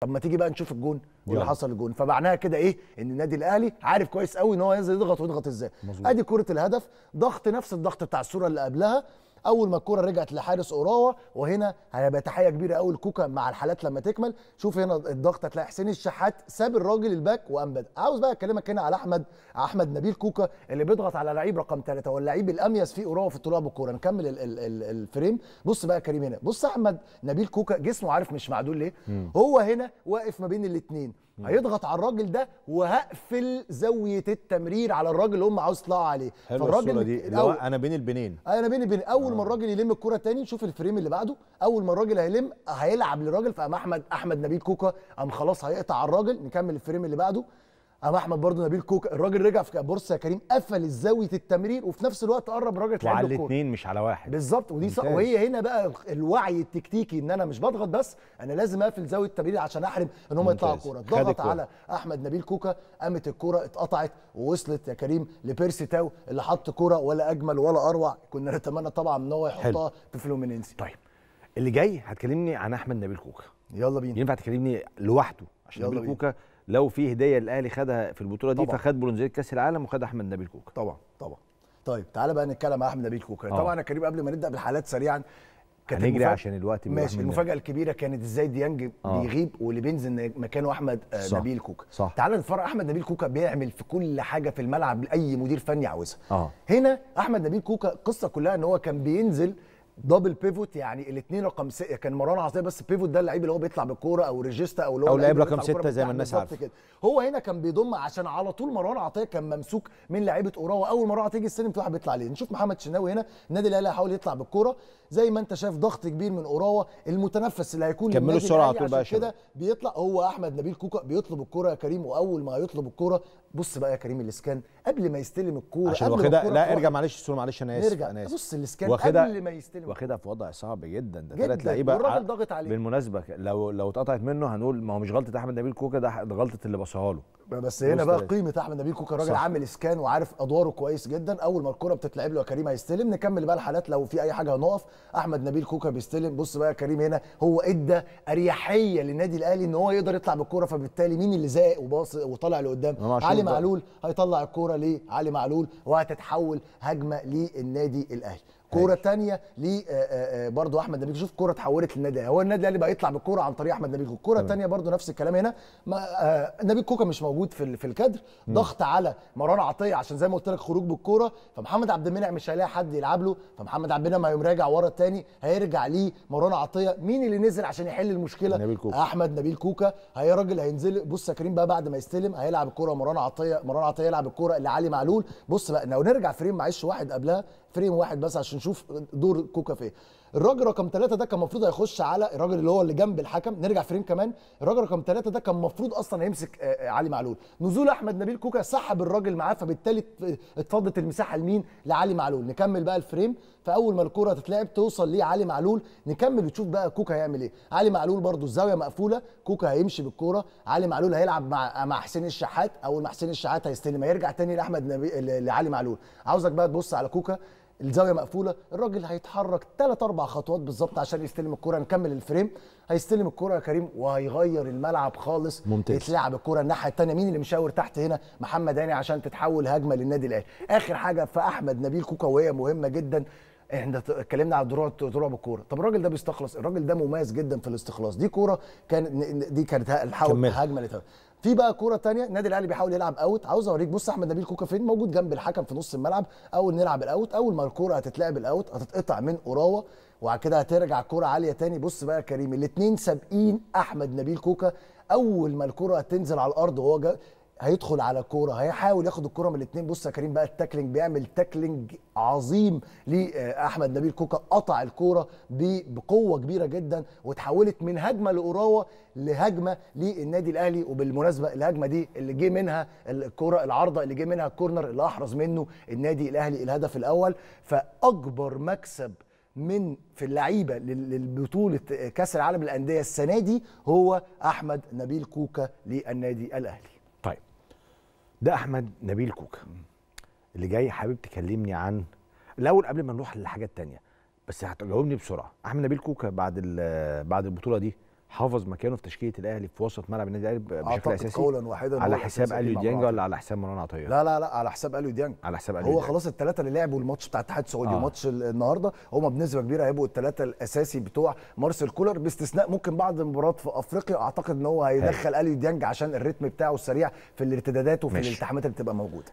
طب ما تيجي بقى نشوف الجون واللي حصل الجون فمعناها كده ايه ان النادي الاهلي عارف كويس قوي ان هو ينزل يضغط ويضغط ازاي ادي كره الهدف ضغط نفس الضغط بتاع الصوره اللي قبلها اول ما الكوره رجعت لحارس اوراوا وهنا هيبقى تحيه كبيره قوي لكوكا مع الحالات لما تكمل شوف هنا الضغط هتلاقي حسين الشحات ساب الراجل الباك وانبد عاوز بقى اكلمك هنا على احمد احمد نبيل كوكا اللي بيضغط على لعيب رقم ثلاثه واللعيب الاميز في اوراوا في الطلوع بالكوره نكمل الـ الـ الـ الفريم بص بقى كريم هنا بص احمد نبيل كوكا جسمه عارف مش معدول ليه هو هنا واقف ما بين الاثنين هيضغط على الراجل ده وهقفل زاويه التمرير على الراجل اللي هم عاوز يطلعوا عليه فالراجل دي الأول... انا بين البنين انا بين البنين اول آه. ما الراجل يلم الكره تاني نشوف الفريم اللي بعده اول ما الراجل هيلم هيلعب للراجل فقام احمد احمد نبيل كوكا قام خلاص هيقطع على الراجل نكمل الفريم اللي بعده قام احمد برضه نبيل كوكا الراجل رجع في بورصه يا كريم قفل زاويه التمرير وفي نفس الوقت قرب راجل وعلى الاثنين مش على واحد بالظبط ودي ممتاز. وهي هنا بقى الوعي التكتيكي ان انا مش بضغط بس انا لازم اقفل زاويه التمرير عشان احرم ان هم يطلعوا الكوره ضغط على احمد نبيل كوكا قامت الكوره اتقطعت ووصلت يا كريم لبيرسي تاو اللي حط كوره ولا اجمل ولا اروع كنا نتمنى طبعا ان هو يحطها في فلومينينسي طيب اللي جاي هتكلمني عن احمد نبيل كوكا يلا بينا ينفع تكلمني لوحده عشان نبيل كوكا لو في هديه الاهلي خدها في البطوله دي طبعًا. فخد برونزيه كاس العالم وخد احمد نبيل كوكا طبعا طبعا طيب تعالى بقى نتكلم مع احمد نبيل كوكا آه. طبعا يا كريم قبل ما نبدا بالحالات سريعا كانت هنجري المفاجأة. عشان الوقت ماشي المفاجاه الكبيره كانت ازاي ديانج آه. بيغيب واللي بينزل مكانه احمد آه، صح. نبيل كوكا صح. تعالى نتفرج احمد نبيل كوكا بيعمل في كل حاجه في الملعب لاي مدير فني عاوزها آه. هنا احمد نبيل كوكا القصه كلها ان هو كان بينزل دبل بيفوت يعني الاثنين رقم س... كان مروان عطيه بس بيفوت ده اللعيب اللي هو بيطلع بالكوره او ريجيستا او اللي هو او لعيب رقم سته زي ما الناس عارفه كده هو هنا كان بيضم عشان على طول مروان عطيه كان ممسوك من لعيبه اوراوا اول مره تيجي السنه بتروح واحد بيطلع ليه نشوف محمد شناوي هنا النادي الاهلي هيحاول يطلع بالكوره زي ما انت شايف ضغط كبير من اوراوا المتنفس اللي هيكون كملوا السرعه على طول بقى كده بيطلع هو احمد نبيل كوكا بيطلب الكوره يا كريم واول ما يطلب الكوره بص بقى يا كريم الاسكان قبل ما يستلم الكوره عشان واخدها لا ارجع معلش معلش انا اسف اسف بص الاسكان قبل ما يستلم ايوه واخدها في وضع صعب جدا ده ثلاث لعيبه والراجل ضاغط عليه بالمناسبه لو لو اتقطعت منه هنقول ما هو مش غلطه احمد نبيل كوكا ده غلطه اللي باصها له بس هنا بقى قيمه احمد نبيل كوكا الراجل عامل اسكان وعارف ادواره كويس جدا اول ما الكوره بتتلعب له يا كريم هيستلم نكمل بقى الحالات لو في اي حاجه هنقف احمد نبيل كوكا بيستلم بص بقى يا كريم هنا هو ادى اريحيه للنادي الاهلي ان هو يقدر يطلع بالكوره فبالتالي مين اللي زاق وباص وطالع لقدام علي معلول هيطلع الكوره لعلي معلول وهتتحول هجمه للنادي الاهلي كوره ثانيه لبرضه آه، آه، آه، احمد نبيل شوف الكوره اتحولت للنادي هو النادي الاهلي بقى يطلع بالكوره عن طريق احمد نبيل الكوره الثانيه برضه نفس الكلام هنا نبيل كوكا مش موجود في في الكادر ضغط على مروان عطيه عشان زي ما قلت لك خروج بالكوره فمحمد عبد المنعم مش هيلاقي حد يلعب له فمحمد عبد المنعم هيقوم راجع ورا تاني هيرجع ليه مروان عطيه مين اللي نزل عشان يحل المشكله نبيل كوكا. احمد نبيل كوكا هي راجل هينزل بص يا كريم بقى بعد ما يستلم هيلعب الكوره مروان عطيه مروان عطيه يلعب الكوره لعلي معلول بص بقى لو نرجع فريم معلش واحد قبلها فريم واحد بس عشان هنشوف دور كوكا فيه الراجل رقم ثلاثة ده كان المفروض هيخش على الراجل اللي هو اللي جنب الحكم نرجع فريم كمان الراجل رقم ثلاثة ده كان المفروض اصلا هيمسك آه، آه، علي معلول نزول احمد نبيل كوكا سحب الراجل معاه فبالتالي اتفضت المساحه لمين لعلي معلول نكمل بقى الفريم فاول ما الكره تتلعب توصل لعلي معلول نكمل وتشوف بقى كوكا هيعمل ايه علي معلول برده الزاويه مقفوله كوكا هيمشي بالكوره علي معلول هيلعب مع مع حسين الشحات اول ما حسين الشحات هيستلم هيرجع تاني لاحمد نبيل لعلي معلول عاوزك بقى تبص على كوكا الزاويه مقفوله الراجل هيتحرك 3 4 خطوات بالظبط عشان يستلم الكره نكمل الفريم هيستلم الكره يا كريم وهيغير الملعب خالص ممتاز يتلعب الكره الناحيه الثانيه مين اللي مشاور تحت هنا محمد هاني عشان تتحول هجمه للنادي الاهلي اخر حاجه في احمد نبيل كوكا وهي مهمه جدا احنا اتكلمنا على دروع دروع بالكوره طب الراجل ده بيستخلص الراجل ده مميز جدا في الاستخلاص دي كوره كان دي كانت الحاول هجمه في بقى كوره تانية النادي الاهلي بيحاول يلعب اوت عاوز اوريك بص احمد نبيل كوكا فين موجود جنب الحكم في نص الملعب اول نلعب الاوت اول ما الكوره هتتلعب الاوت هتتقطع من اوراوا وبعد كده هترجع كوره عاليه تاني بص بقى يا كريم الاثنين سابقين احمد نبيل كوكا اول ما الكره هتنزل على الارض وهو هيدخل على كوره هيحاول ياخد الكوره من الاثنين بص يا كريم بقى التاكلينج بيعمل تاكلينج عظيم لاحمد آه، نبيل كوكا قطع الكوره بقوه كبيره جدا وتحولت من هجمه لاوراوا لهجمه للنادي الاهلي وبالمناسبه الهجمه دي اللي جه منها الكوره العارضه اللي جه منها الكورنر اللي احرز منه النادي الاهلي الهدف الاول فاكبر مكسب من في اللعيبه للبطوله كاس العالم للانديه السنه دي هو احمد نبيل كوكا للنادي الاهلي ده احمد نبيل كوكا اللي جاي حابب تكلمني عن الاول قبل ما نروح للحاجات الثانيه بس هتجاوبني بسرعه احمد نبيل كوكا بعد بعد البطوله دي حافظ مكانه في تشكيله الاهلي في وسط ملعب النادي الاهلي بشكل اساسي قولا واحدا على حساب اليو ديانج ولا على حساب مروان عطيه لا لا لا على حساب اليو ديانج على حساب اليو هو خلاص الثلاثه اللي لعبوا الماتش بتاع الاتحاد السعودي آه. وماتش النهارده هم بنسبه كبيره هيبقوا الثلاثه الاساسي بتوع مارسيل كولر باستثناء ممكن بعض المباريات في افريقيا اعتقد ان هو هيدخل اليو ديانج عشان الريتم بتاعه السريع في الارتدادات وفي الالتحامات اللي بتبقى موجوده